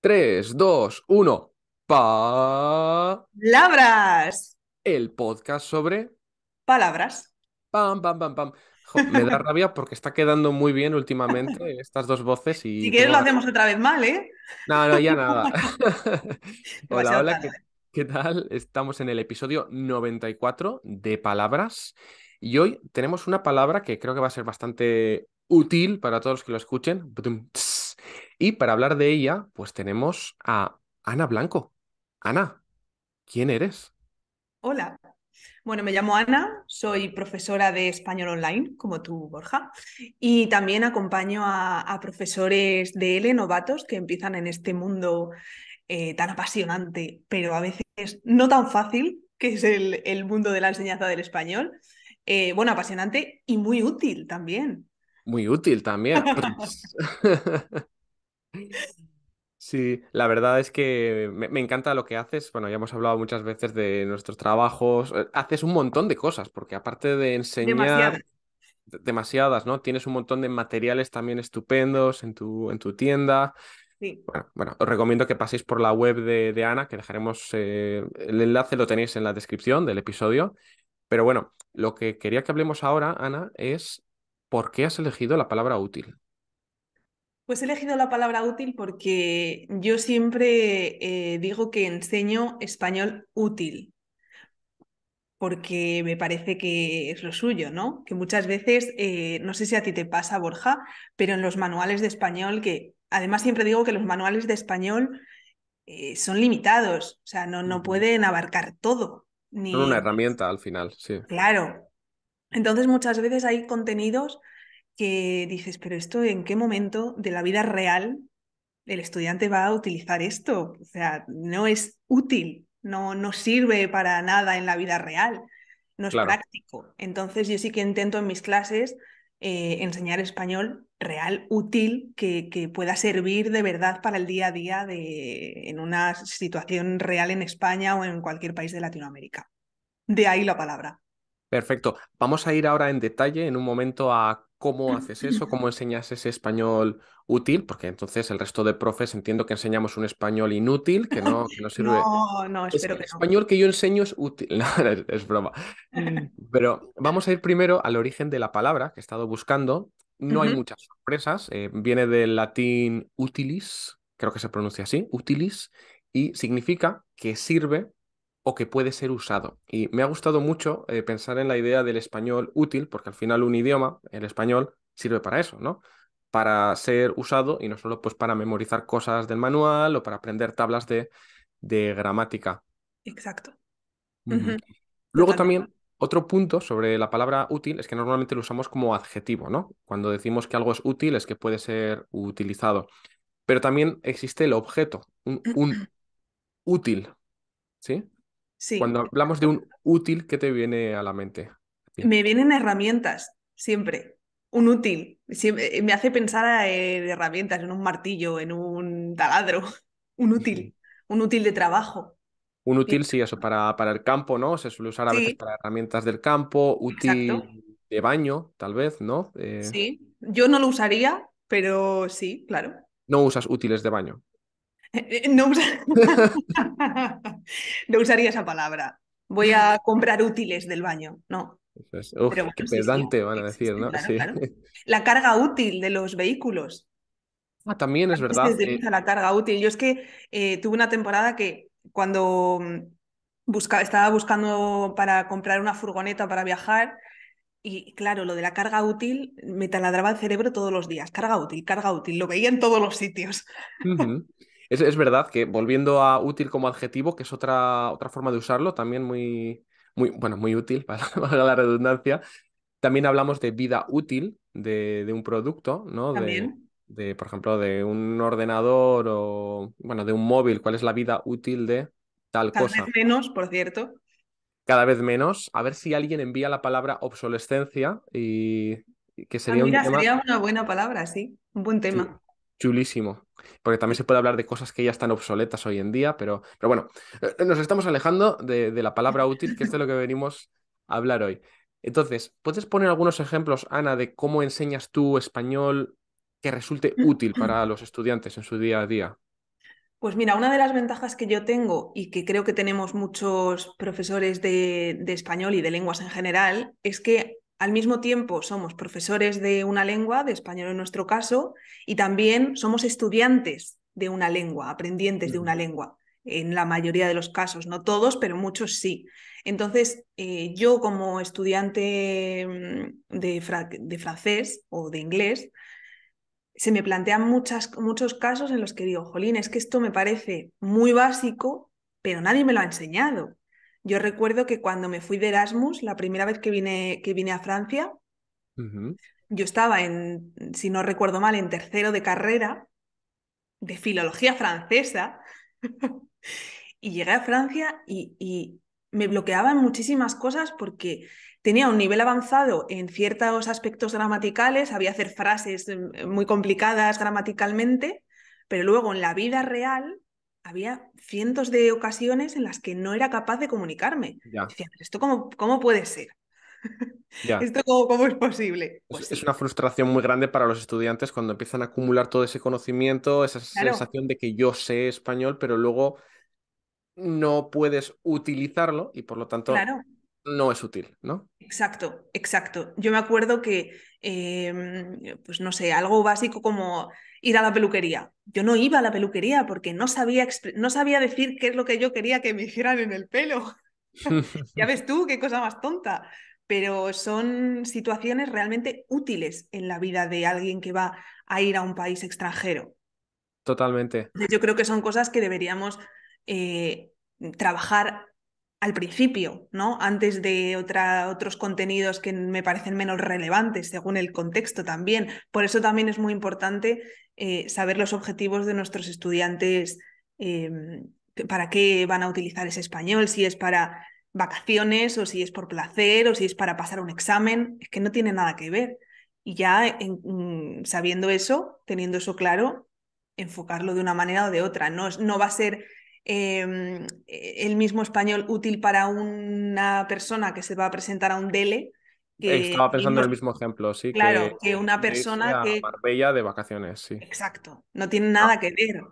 3, 2, 1. Palabras. El podcast sobre palabras. Pam, pam, pam, pam. me da rabia porque está quedando muy bien últimamente estas dos voces y. Si quieres lo hacemos otra vez mal, ¿eh? No, no, ya nada. hola, hola, ¿qué, ¿qué tal? Estamos en el episodio 94 de Palabras. Y hoy tenemos una palabra que creo que va a ser bastante útil para todos los que lo escuchen. Y para hablar de ella, pues tenemos a Ana Blanco. Ana, ¿quién eres? Hola. Bueno, me llamo Ana, soy profesora de español online, como tú, Borja, y también acompaño a, profesores de L novatos que empiezan en este mundo eh, tan apasionante, pero a veces no tan fácil, que es el, mundo de la enseñanza del español. Eh, bueno, apasionante y muy útil también. Muy útil también. Sí, la verdad es que me, encanta lo que haces. Bueno, ya hemos hablado muchas veces de nuestros trabajos. Eh, haces un montón de cosas, porque aparte de enseñar demasiadas, ¿no? Tienes un montón de materiales también estupendos en tu, en tu tienda. Bueno, os recomiendo que paséis por la web de, de Ana, que dejaremos eh, el enlace, lo tenéis en la descripción del episodio. Pero bueno, lo que quería que hablemos ahora, Ana, es por qué has elegido la palabra útil. Pues he elegido la palabra útil porque yo siempre eh, digo que enseño español útil, porque me parece que es lo suyo, ¿no? Que muchas veces, eh, no sé si a ti te pasa, Borja, pero en los manuales de español, que además siempre digo que los manuales de español eh, son limitados, o sea, no, no pueden abarcar todo. Son una herramienta al final, sí. Claro. Entonces muchas veces hay contenidos que dices, pero esto en qué momento de la vida real el estudiante va a utilizar esto? O sea, no es útil, no, no sirve para nada en la vida real, no es práctico. Entonces yo sí que intento en mis clases eh, enseñar español real, útil, que, que, pueda servir de verdad para el día a día de, en una situación real en España o en cualquier país de Latinoamérica. De ahí la palabra. Perfecto. Vamos a ir ahora en detalle en un momento a cómo haces eso, cómo enseñas ese español útil, porque entonces el resto de profes entiendo que enseñamos un español inútil, que no, sirve. No, no, espero es, que El español que yo enseño es útil, no, es, broma. Pero vamos a ir primero al origen de la palabra que he estado buscando. No hay muchas sorpresas, eh, viene del latín utilis, creo que se pronuncia así, utilis, y significa que sirve o que puede ser usado. Y me ha gustado mucho eh, pensar en la idea del español útil, porque al final un idioma, el español, sirve para eso, ¿no? Para ser usado y no solo pues para memorizar cosas del manual o para aprender tablas de, de gramática. Exacto. Luego también otro punto sobre la palabra útil es que normalmente lo usamos como adjetivo, ¿no? Cuando decimos que algo es útil es que puede ser utilizado. Pero también existe el objeto, un útil, ¿sí? Cuando hablamos de un útil, ¿qué te viene a la mente? Me vienen herramientas, siempre. Un útil. Eh, me hace pensar en eh, herramientas, en un martillo, en un taladro. Un útil. Un útil de trabajo. Un útil, sí, eso, para, para, el campo, ¿no? Se suele usar a veces para herramientas del campo, útil de baño, tal vez, ¿no? Eh, sí, yo no lo usaría, pero sí, claro. No usas útiles de baño. No, usas. no usaría esa palabra. Voy a comprar útiles del baño, no. qué pedante van a decir, ¿no? La carga útil de los vehículos. Ah, también es verdad. Eh. la carga útil. Yo es que eh, tuve una temporada que cuando mm, estaba buscando para comprar una furgoneta para viajar, y claro, lo de la carga útil me taladraba el cerebro todos los días. Carga útil, carga útil. Lo veía en todos los sitios. Es, verdad que volviendo a útil como adjetivo, que es otra, otra forma de usarlo, también muy, muy, bueno, muy útil para, la redundancia, también hablamos de vida útil de, un producto, ¿no? De, por ejemplo, de un ordenador o, bueno, de un móvil, ¿cuál es la vida útil de tal cosa? Cada vez menos, por cierto. Cada vez menos. A ver si alguien envía la palabra obsolescencia y que ah, sería sería una buena palabra, sí, un buen tema. Chulísimo. Porque también se puede hablar de cosas que ya están obsoletas hoy en día, pero, pero bueno, eh, nos estamos alejando de, la palabra útil, que es de lo que venimos a hablar hoy. Entonces, ¿puedes poner algunos ejemplos, Ana, de cómo enseñas tú español que resulte útil para los estudiantes en su día a día? Pues mira, una de las ventajas que yo tengo y que creo que tenemos muchos profesores de español y de lenguas en general es que al mismo tiempo somos profesores de una lengua, de español en nuestro caso, y también somos estudiantes de una lengua, aprendientes de una mm. lengua, en la mayoría de los casos, no todos, pero muchos sí. Entonces, eh, yo como estudiante mm, de, francés o de inglés, se me plantean muchos casos en los que digo, jolín, es que esto me parece muy básico, pero nadie me lo ha enseñado. Yo recuerdo que cuando me fui de Erasmus, la primera vez que vine, que vine a Francia, yo estaba en, si no recuerdo mal, en tercero de carrera de filología francesa. y llegué a Francia y, me me bloqueaban muchísimas cosas porque tenía un nivel avanzado en ciertos aspectos gramaticales, había hacer frases mm, muy complicadas gramaticalmente, pero luego en la vida real había cientos de ocasiones en las que no era capaz de comunicarme. Ya. ¿esto cómo, cómo puede ser? ¿Esto cómo, es posible? es, pues una frustración muy grande para los estudiantes cuando empiezan a acumular todo ese conocimiento, esa sensación de que yo sé español, pero luego no puedes utilizarlo y por lo tanto claro no es útil, ¿no? Exacto, exacto. Yo me acuerdo que, em, pues no sé, algo básico como ir a la peluquería. Yo no iba a la peluquería porque no sabía, no sabía decir qué es lo que yo quería que me hicieran en el pelo. ya ves tú, qué cosa más tonta. Pero son situaciones realmente útiles en la vida de alguien que va a ir a un país extranjero. Totalmente. Yo creo que son cosas que deberíamos eh, trabajar al principio, ¿no? Antes de otros contenidos que me parecen menos relevantes según el contexto también. Por eso también es muy importante eh, saber los objetivos de nuestros estudiantes, em, para qué van a utilizar ese español, si es para vacaciones o si es por placer o si es para pasar un examen, es que no tiene nada que ver. Y ya mm, sabiendo eso, teniendo eso claro, enfocarlo de una manera o de otra. No, no va a ser Em, e-, el mismo español útil para una persona que se va a presentar a un DELE. Que, Estaba pensando en el mismo ejemplo, sí. Claro, que, una persona que... Marbella de vacaciones, sí. Exacto, no tiene nada ah. que ver.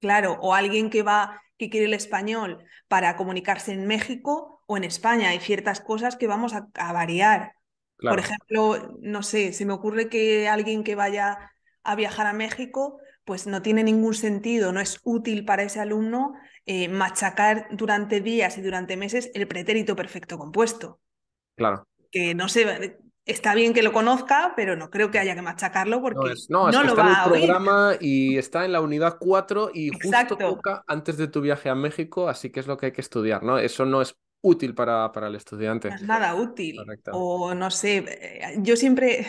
Claro, o alguien que va, que quiere el español para comunicarse en México o en España. Hay ciertas cosas que vamos a, variar. Por ejemplo, no sé, se me ocurre que alguien que vaya a viajar a México pues no tiene ningún sentido, no es útil para ese alumno eh, machacar durante días y durante meses el pretérito perfecto compuesto. Claro. Que no se, está bien que lo conozca, pero no creo que haya que machacarlo porque no, está en el programa y está en la unidad 4 y justo toca antes de tu viaje a México, así que es lo que hay que estudiar, ¿no? Eso no es útil para, para el estudiante. No es nada útil. Correcto. O no sé, eh, yo siempre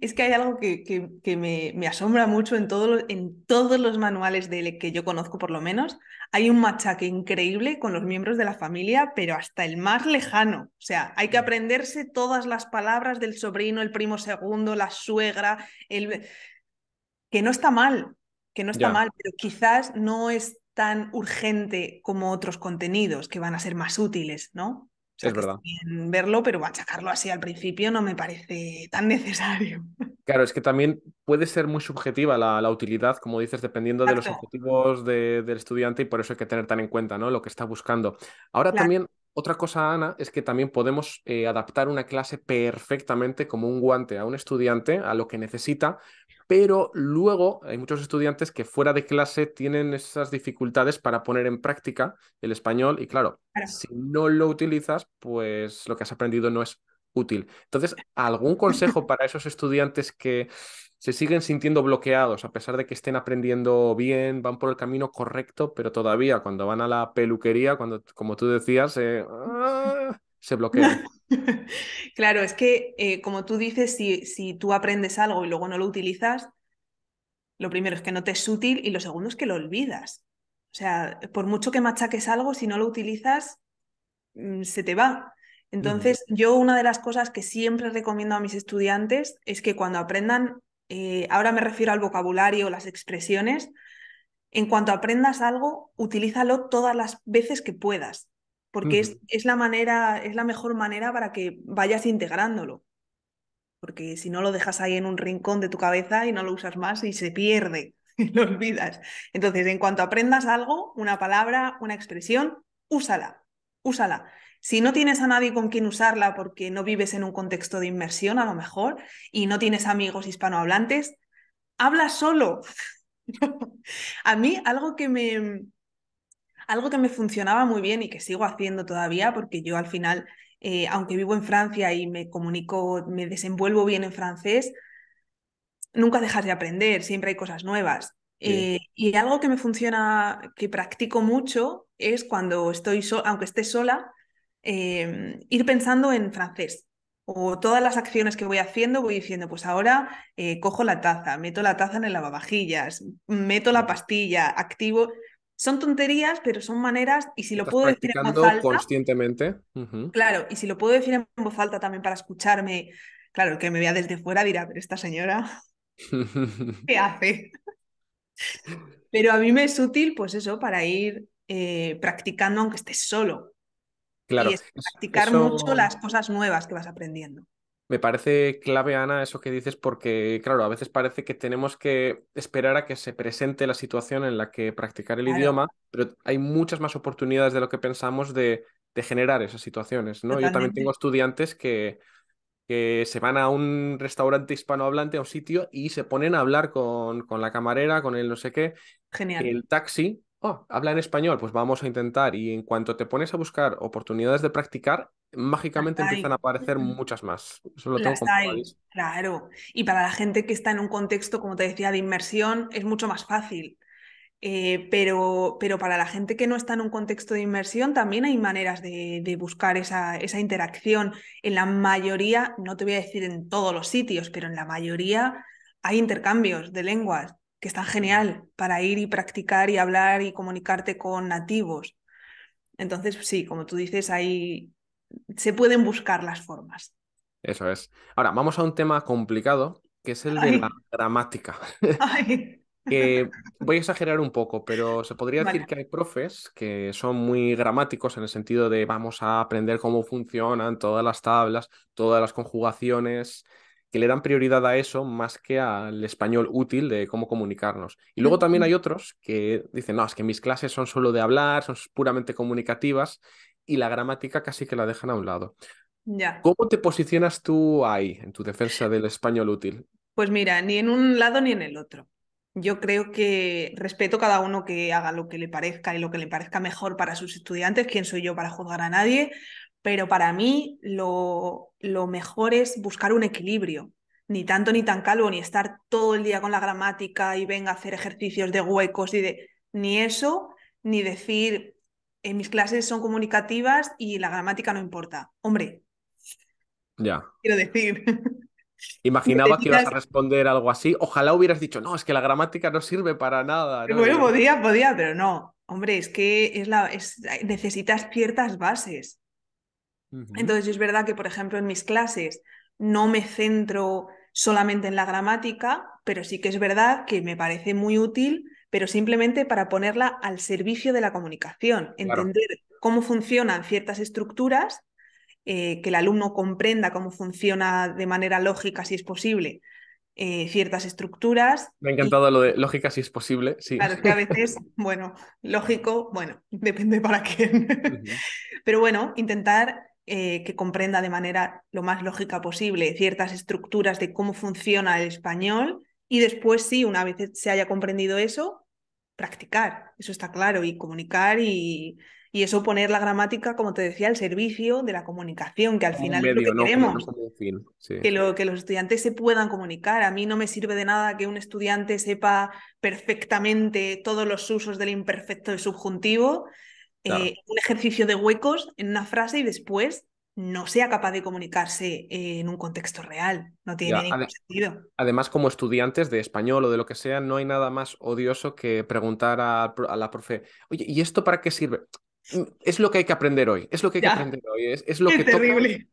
es que hay algo que, que, me, asombra mucho en, en todos los manuales de que yo conozco, por lo menos. Hay un machaque increíble con los miembros de la familia, pero hasta el más lejano. O sea, hay que mm. aprenderse todas las palabras del sobrino, el primo segundo, la suegra, el... que no está mal, que no está mal, pero quizás no es tan urgente como otros contenidos que van a ser más útiles, ¿no? es verdad. verlo, pero achacarlo así al principio no me parece tan necesario. Claro, es que también puede ser muy subjetiva la, utilidad, como dices, dependiendo de los objetivos del estudiante y por eso hay que tener tan en cuenta ¿no? lo que está buscando. Ahora también otra cosa, Ana, es que también podemos eh, adaptar una clase perfectamente como un guante a un estudiante, a lo que necesita, pero luego hay muchos estudiantes que fuera de clase tienen esas dificultades para poner en práctica el español y claro. si no lo utilizas, pues lo que has aprendido no es útil. Entonces, ¿algún consejo para esos estudiantes que se siguen sintiendo bloqueados a pesar de que estén aprendiendo bien, van por el camino correcto, pero todavía cuando van a la peluquería, cuando, como tú decías, eh, ah, se bloquean? claro, es que eh, como tú dices, si, si tú aprendes algo y luego no lo utilizas, lo primero es que no te es útil y lo segundo es que lo olvidas. O sea, por mucho que machaques algo, si no lo utilizas, mm, se te va. Entonces, yo una de las cosas que siempre recomiendo a mis estudiantes es que cuando aprendan, eh, ahora me refiero al vocabulario, las expresiones, en cuanto aprendas algo, utilízalo todas las veces que puedas, porque es, la manera, es la mejor manera para que vayas integrándolo. Porque si no lo dejas ahí en un rincón de tu cabeza y no lo usas más y se pierde y lo olvidas. Entonces, en cuanto aprendas algo, una palabra, una expresión, úsala, úsala. Si no tienes a nadie con quien usarla porque no vives en un contexto de inmersión a lo mejor y no tienes amigos hispanohablantes, habla solo. a mí algo que me algo que me funcionaba muy bien y que sigo haciendo todavía porque yo al final eh, aunque vivo en Francia y me comunico, me desenvuelvo bien en francés, nunca dejas de aprender, siempre hay cosas nuevas. Eh, y algo que me funciona, que practico mucho, es cuando estoy sola, aunque esté sola, Em, ir pensando en francés. O todas las acciones que voy haciendo, voy diciendo, pues ahora eh, cojo la taza, meto la taza en el lavavajillas, meto la pastilla, activo. Son tonterías, pero son maneras, y si lo puedo decir en voz alta. conscientemente. Claro, y si lo puedo decir en voz alta también para escucharme, claro, el que me vea desde fuera dirá, pero esta señora, ¿qué hace? pero a mí me es útil, pues eso, para ir eh, practicando aunque estés solo. Claro. Y es practicar mucho las cosas nuevas que vas aprendiendo. Me parece clave, Ana, eso que dices, porque, claro, a veces parece que tenemos que esperar a que se presente la situación en la que practicar el idioma, pero hay muchas más oportunidades de lo que pensamos de, de generar esas situaciones, ¿no? Yo también tengo estudiantes que, que se van a un restaurante hispanohablante, a un sitio, y se ponen a hablar con, con la camarera, con el no sé qué. El taxi, Oh, habla en español, pues vamos a intentar. Y en cuanto te pones a buscar oportunidades de practicar, mágicamente empiezan a aparecer muchas más. claro. Y para la gente que está en un contexto, como te decía, de inmersión, es mucho más fácil. Eh, pero, pero para la gente que no está en un contexto de inmersión, también hay maneras de, buscar esa, esa, interacción. En la mayoría, no te voy a decir en todos los sitios, pero en la mayoría hay intercambios de lenguas que están genial para ir y practicar y hablar y comunicarte con nativos. Entonces, sí, como tú dices, ahí se pueden buscar las formas. Eso es. Ahora, vamos a un tema complicado, que es el de la gramática. voy a exagerar un poco, pero se podría decir que hay profes que son muy gramáticos en el sentido de vamos a aprender cómo funcionan todas las tablas, todas las conjugaciones, que le dan prioridad a eso más que al español útil de cómo comunicarnos. Y luego también hay otros que dicen, no, es que mis clases son solo de hablar, son puramente comunicativas y la gramática casi que la dejan a un lado. Ya. ¿Cómo te posicionas tú ahí en tu defensa del español útil? Pues mira, ni en un lado ni en el otro. Yo creo que respeto cada uno que haga lo que le parezca y lo que le parezca mejor para sus estudiantes. ¿Quién soy yo para juzgar a nadie? Pero para mí lo, mejor es buscar un equilibrio, ni tanto ni tan calvo, ni estar todo el día con la gramática y venga a hacer ejercicios de huecos y de ni eso, ni decir en eh, mis clases son comunicativas y la gramática no importa. Hombre. Ya. Quiero decir. Imaginaba que ibas a responder algo así. Ojalá hubieras dicho, no, es que la gramática no sirve para nada. Bueno, podía, podía, pero no. Hombre, es que es la, necesitas ciertas bases. Entonces es verdad que, por ejemplo, en mis clases no me centro solamente en la gramática, pero sí que es verdad que me parece muy útil, pero simplemente para ponerla al servicio de la comunicación, entender cómo funcionan ciertas estructuras, eh, que el alumno comprenda cómo funciona de manera lógica, si es posible, eh, ciertas estructuras. Me ha encantado lo de lógica, si es posible, sí. Claro, que a veces, bueno, lógico, bueno, depende para quién. Pero bueno, intentar eh, que comprenda de manera lo más lógica posible ciertas estructuras de cómo funciona el español y después sí, una vez se haya comprendido eso, practicar, eso está claro, y comunicar y, y eso poner la gramática, como te decía, al servicio de la comunicación, que al final lo que queremos, que, que los estudiantes se puedan comunicar. A mí no me sirve de nada que un estudiante sepa perfectamente todos los usos del imperfecto y subjuntivo eh, un ejercicio de huecos en una frase y después no sea capaz de comunicarse en un contexto real. No tiene ningún sentido. Además, como estudiantes de español o de lo que sea, no hay nada más odioso que preguntar a, la profe, oye, ¿y esto para qué sirve? Mm, es lo que hay que aprender hoy, es lo que hay que aprender hoy, es, lo que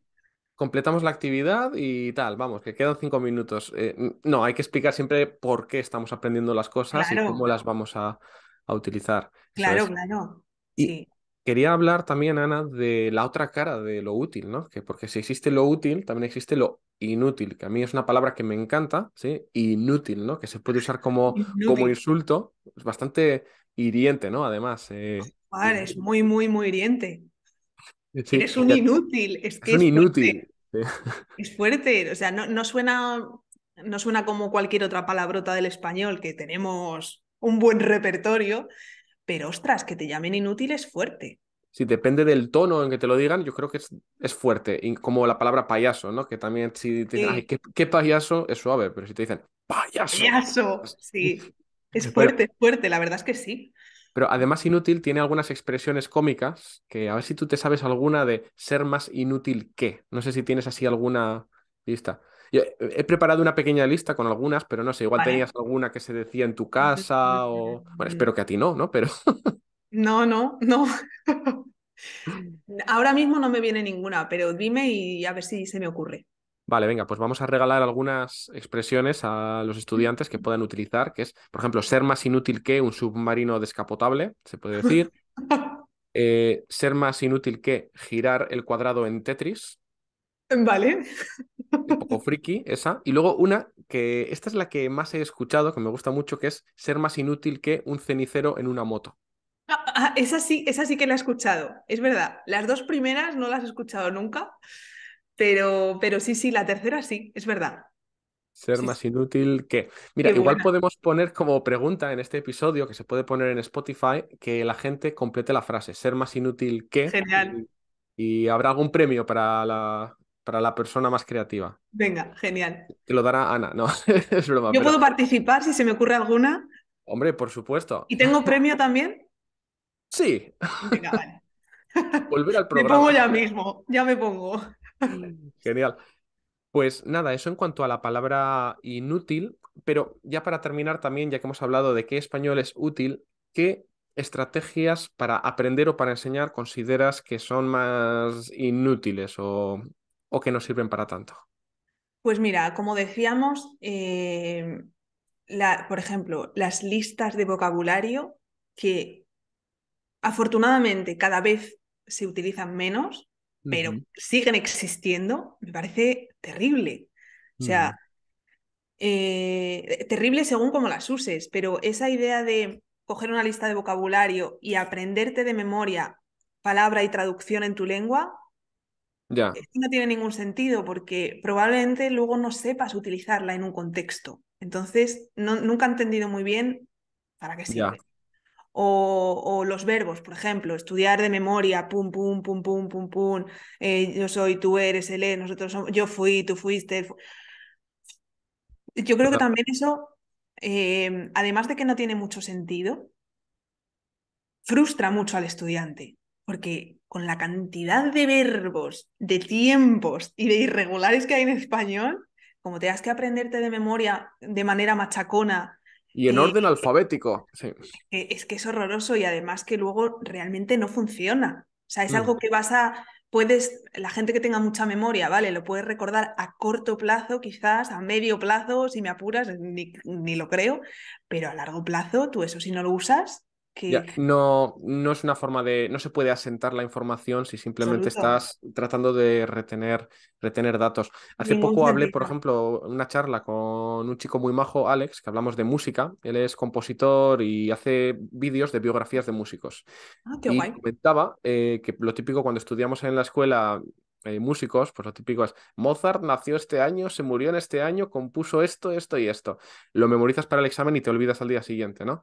completamos la actividad y tal, vamos, que quedan cinco minutos. Eh, no, hay que explicar siempre por qué estamos aprendiendo las cosas y cómo las vamos a, utilizar. Claro, claro. Y quería hablar también, Ana, de la otra cara de lo útil, ¿no? Que porque si existe lo útil, también existe lo inútil, que a mí es una palabra que me encanta, ¿sí? Inútil, ¿no? Que se puede usar como, como insulto, es bastante hiriente, ¿no? Además. Eh, es muy, muy, muy hiriente. un inútil. Es, un inútil. Es fuerte. O sea, no, suena, no suena como cualquier otra palabrota del español, que tenemos un buen repertorio, pero ostras, que te llamen inútil es fuerte. si depende del tono en que te lo digan, yo creo que es, fuerte, y como la palabra payaso, ¿no? Que también si te ¿qué, ¿qué, payaso, es suave, pero si te dicen, payaso. Payaso, sí. Es fuerte, es fuerte, la verdad es que sí. Pero además inútil tiene algunas expresiones cómicas, que a ver si tú te sabes alguna de ser más inútil que. No sé si tienes así alguna lista he preparado una pequeña lista con algunas, pero no sé, igual tenías alguna que se decía en tu casa o... Bueno, mm. espero que a ti no, ¿no? Pero... No, no, no. Ahora mismo no me viene ninguna, pero dime y a ver si se me ocurre. Vale, venga, pues vamos a regalar algunas expresiones a los estudiantes que puedan utilizar, que es, por ejemplo, ser más inútil que un submarino descapotable, se puede decir. Eh, ser más inútil que girar el cuadrado en Tetris. Vale un poco friki esa. Y luego una que esta es la que más he escuchado, que me gusta mucho, que es ser más inútil que un cenicero en una moto. Ah, ah, esa sí, esa sí que la he escuchado, es verdad. Las dos primeras no las he escuchado nunca, pero, pero sí, sí, la tercera sí, es verdad. Ser más inútil que... Mira, igual podemos poner como pregunta en este episodio, que se puede poner en Spotify, que la gente complete la frase, ser más inútil que... Genial. Y, y habrá algún premio para la, para la persona más creativa. Venga, genial. Te lo dará Ana, no, es broma. Yo puedo participar si se me ocurre alguna. Hombre, por supuesto. ¿Y tengo premio también? Sí. Venga, vale. Volver al programa. Me pongo ya mismo, ya me pongo. Genial. Pues nada, eso en cuanto a la palabra inútil, pero ya para terminar también, ya que hemos hablado de qué español es útil, ¿qué estrategias para aprender o para enseñar consideras que son más inútiles o o que no sirven para tanto? Pues mira, como decíamos, eh, por ejemplo, las listas de vocabulario que afortunadamente cada vez se utilizan menos, pero siguen existiendo, me parece terrible. O sea, eh, terrible según como las uses, pero esa idea de coger una lista de vocabulario y aprenderte de memoria palabra y traducción en tu lengua, no tiene ningún sentido porque probablemente luego no sepas utilizarla en un contexto. Entonces, nunca he entendido muy bien para qué sirve. O, los verbos, por ejemplo, estudiar de memoria, pum, pum, pum, pum, pum, pum, eh, yo soy, tú eres, él es, nosotros somos, yo fui, tú fuiste. yo creo que también eso, em, además de que no tiene mucho sentido, frustra mucho al estudiante, porque con la cantidad de verbos, de tiempos y de irregulares que hay en español, como te has que aprenderte de memoria de manera machacona. Y en orden alfabético. Es que es horroroso y además que luego realmente no funciona. O sea, es mm. algo que vas a, puedes, la gente que tenga mucha memoria, ¿vale? Lo puedes recordar a corto plazo, quizás, a medio plazo, si me apuras, ni, ni lo creo, pero a largo plazo, tú eso si no lo usas, no, no es una forma de. No se puede asentar la información si simplemente estás tratando de retener, retener datos. Hace poco hablé, por ejemplo, una charla con un chico muy majo, Alex, que hablamos de música. Él es compositor y hace vídeos de biografías de músicos. Ah, y comentaba eh, que lo típico cuando estudiamos en la escuela eh, músicos, pues lo típico es, Mozart nació este año, se murió en este año, compuso esto, esto y esto. Lo memorizas para el examen y te olvidas al día siguiente, ¿no?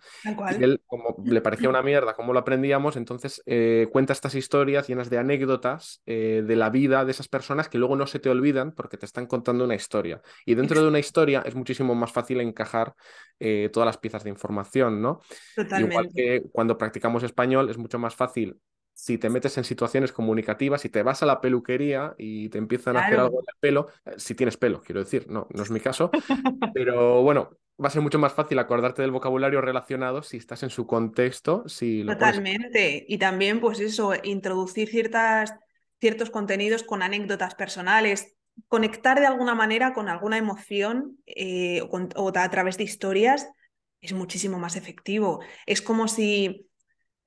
él, como le parecía una mierda como lo aprendíamos, entonces eh, cuenta estas historias llenas de anécdotas eh, de la vida de esas personas que luego no se te olvidan porque te están contando una historia. Y dentro de una historia es muchísimo más fácil encajar todas las piezas de información, ¿no? Totalmente. Igual que cuando practicamos español es mucho más fácil si te metes en situaciones comunicativas, si te vas a la peluquería y te empiezan a hacer algo en el pelo, eh, si tienes pelo, quiero decir, no, no es mi caso, pero bueno, va a ser mucho más fácil acordarte del vocabulario relacionado si estás en su contexto, si Totalmente, y también pues eso, introducir ciertas, ciertos contenidos con anécdotas personales, conectar de alguna manera con alguna emoción eh, o a través de historias es muchísimo más efectivo. Es como si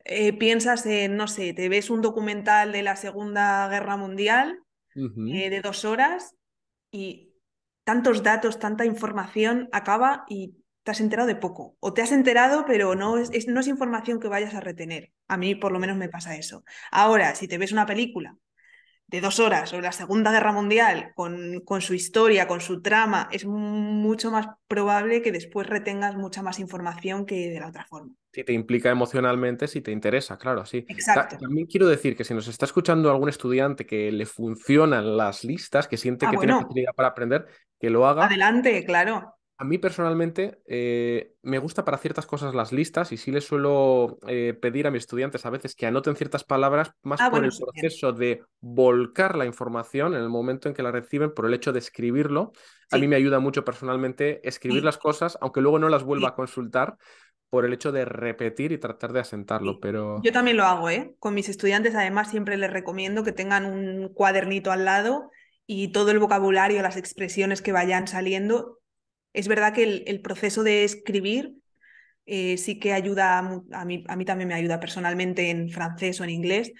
eh, piensas en, no sé, te ves un documental de la Segunda Guerra Mundial eh, de dos horas y tantos datos, tanta información acaba y te has enterado de poco. O te has enterado, pero no no es información que vayas a retener. A mí por lo menos me pasa eso. Ahora, si te ves una película de dos horas sobre la Segunda Guerra Mundial, con, su historia, con su trama, es mucho más probable que después retengas mucha más información que de la otra forma. Si te implica emocionalmente, si te interesa, claro, sí. Exacto. también quiero decir que si nos está escuchando algún estudiante que le funcionan las listas, que siente que ah, tiene facilidad para aprender, que lo haga. Adelante, claro. A mí personalmente eh, me gusta para ciertas cosas las listas y sí les suelo eh, pedir a mis estudiantes a veces que anoten ciertas palabras más ah, por el proceso de volcar la información en el momento en que la reciben, por el hecho de escribirlo. A mí me ayuda mucho personalmente escribir las cosas, aunque luego no las vuelva a consultar, por el hecho de repetir y tratar de asentarlo, pero... Yo también lo hago, ¿eh? Con mis estudiantes además siempre les recomiendo que tengan un cuadernito al lado y todo el vocabulario, las expresiones que vayan saliendo, es verdad que el, proceso de escribir eh, sí que ayuda, a mí, a mí también me ayuda personalmente en francés o en inglés,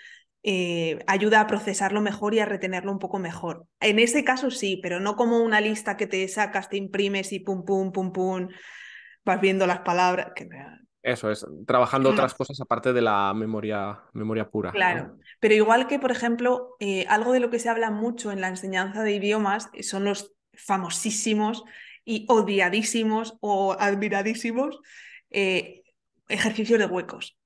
eh, ayuda a procesarlo mejor y a retenerlo un poco mejor. En ese caso sí, pero no como una lista que te sacas, te imprimes y pum, pum, pum, pum, vas viendo las palabras. Eso es, trabajando otras cosas aparte de la memoria, memoria pura. Claro, pero igual que, por ejemplo, eh, algo de lo que se habla mucho en la enseñanza de idiomas son los famosísimos y odiadísimos o admiradísimos eh, ejercicios de huecos.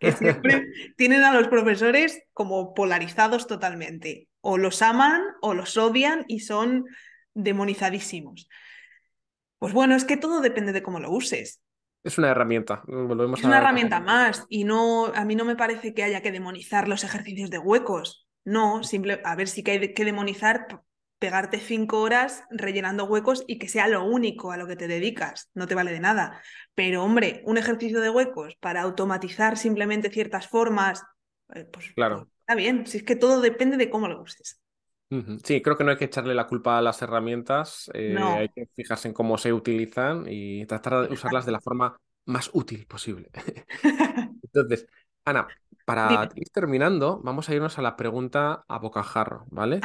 Que siempre tienen a los profesores como polarizados totalmente. O los aman o los odian y son demonizadísimos. Pues bueno, es que todo depende de cómo lo uses. Es una herramienta. es una herramienta más. Y no, a mí no me parece que haya que demonizar los ejercicios de huecos. No, simple, a ver si hay que demonizar pegarte cinco horas rellenando huecos y que sea lo único a lo que te dedicas, no te vale de nada. Pero hombre, un ejercicio de huecos para automatizar simplemente ciertas formas, eh, pues, pues está bien, si es que todo depende de cómo lo uses. Sí, creo que no hay que echarle la culpa a las herramientas, eh, hay que fijarse en cómo se utilizan y tratar de usarlas de la forma más útil posible. Entonces, Ana, para ir terminando, vamos a irnos a la pregunta a bocajarro, ¿vale?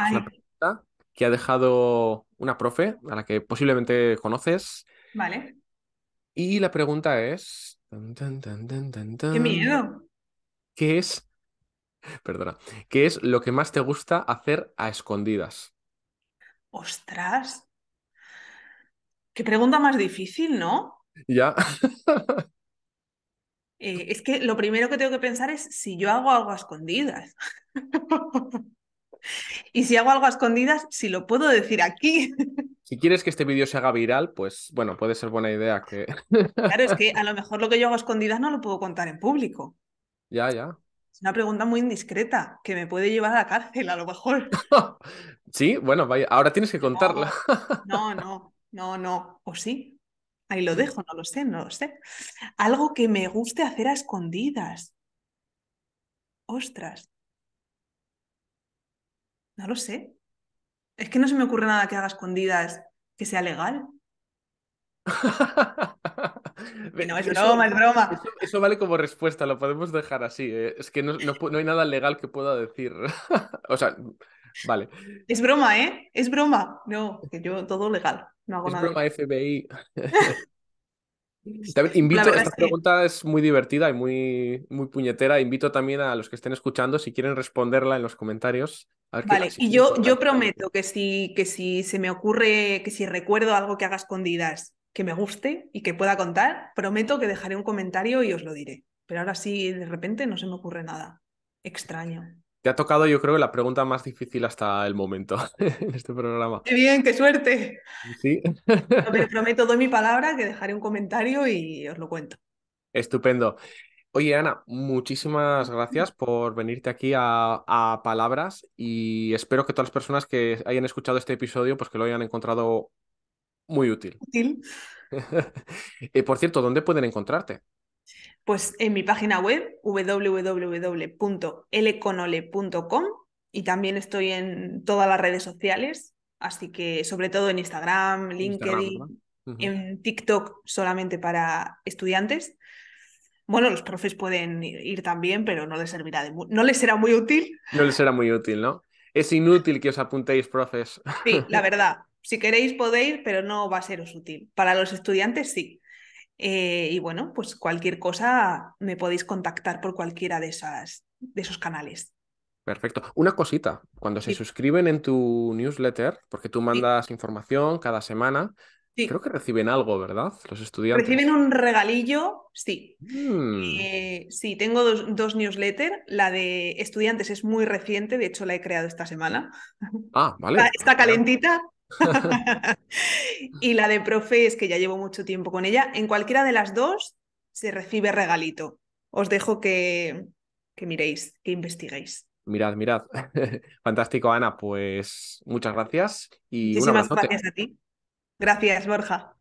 que ha dejado una profe, a la que posiblemente conoces. Vale. Y la pregunta es... ¡Qué miedo! ¿Qué es... Perdona. ¿Qué es lo que más te gusta hacer a escondidas? ¡Ostras! Qué pregunta más difícil, ¿no? Ya. Eh, es que lo primero que tengo que pensar es si yo hago algo a escondidas. Y si hago algo a escondidas, si lo puedo decir aquí. Si quieres que este vídeo se haga viral, pues bueno, puede ser buena idea que. Claro, es que a lo mejor lo que yo hago a escondidas no lo puedo contar en público. Ya, ya. Es una pregunta muy indiscreta, que me puede llevar a la cárcel a lo mejor. sí, bueno, vaya, ahora tienes que contarla. no, no, no, no. O sí. Ahí lo dejo, no lo sé, no lo sé. Algo que me guste hacer a escondidas. Ostras. No lo sé. Es que no se me ocurre nada que haga escondidas que sea legal. Bueno, es broma, es broma. Eso, vale como respuesta, lo podemos dejar así. ¿eh? Es que no, hay nada legal que pueda decir. o sea, vale. Es broma, ¿eh? Es broma. No, que yo todo legal. No hago es broma FBI. esta pregunta es muy divertida y muy, muy puñetera. Invito también a los que estén escuchando, si quieren responderla en los comentarios. vale, y yo, yo prometo que si, que si se me ocurre, que si recuerdo algo que haga escondidas que me guste y que pueda contar, prometo que dejaré un comentario y os lo diré. Pero ahora sí, de repente no se me ocurre nada extraño. Te ha tocado, yo creo, la pregunta más difícil hasta el momento en este programa. ¡Qué bien, qué suerte! Sí. Te prometo, doy mi palabra que dejaré un comentario y os lo cuento. Estupendo. Oye, Ana, muchísimas gracias por venirte aquí a, Palabras y espero que todas las personas que hayan escuchado este episodio, pues que lo hayan encontrado muy útil. Útil. Eh, por cierto, ¿dónde pueden encontrarte? Pues en mi página web www.eleconole.com y también estoy en todas las redes sociales, así que sobre todo en Instagram, LinkedIn, en TikTok solamente para estudiantes. Bueno, los profes pueden ir también, pero no les servirá de no les será muy útil. No les será muy útil, ¿no? Es inútil que os apuntéis, profes. Sí, la verdad. Si queréis podéis, pero no va a seros útil. Para los estudiantes sí. Eh, y bueno, pues cualquier cosa me podéis contactar por cualquiera de, de esos canales. Perfecto. Una cosita, cuando se suscriben en tu newsletter, porque tú mandas información cada semana, creo que reciben algo, ¿verdad? Los estudiantes. Reciben un regalillo, sí. Mm. Eh, sí, tengo dos, newsletters. La de estudiantes es muy reciente, de hecho la he creado esta semana. Ah, vale. está calentita, y la de profe es que ya llevo mucho tiempo con ella. En cualquiera de las dos se recibe regalito. Os dejo que, que miréis, que investiguéis. Mirad, mirad. Fantástico, Ana. Pues muchas gracias y Muchísimas gracias a ti. Gracias, Borja.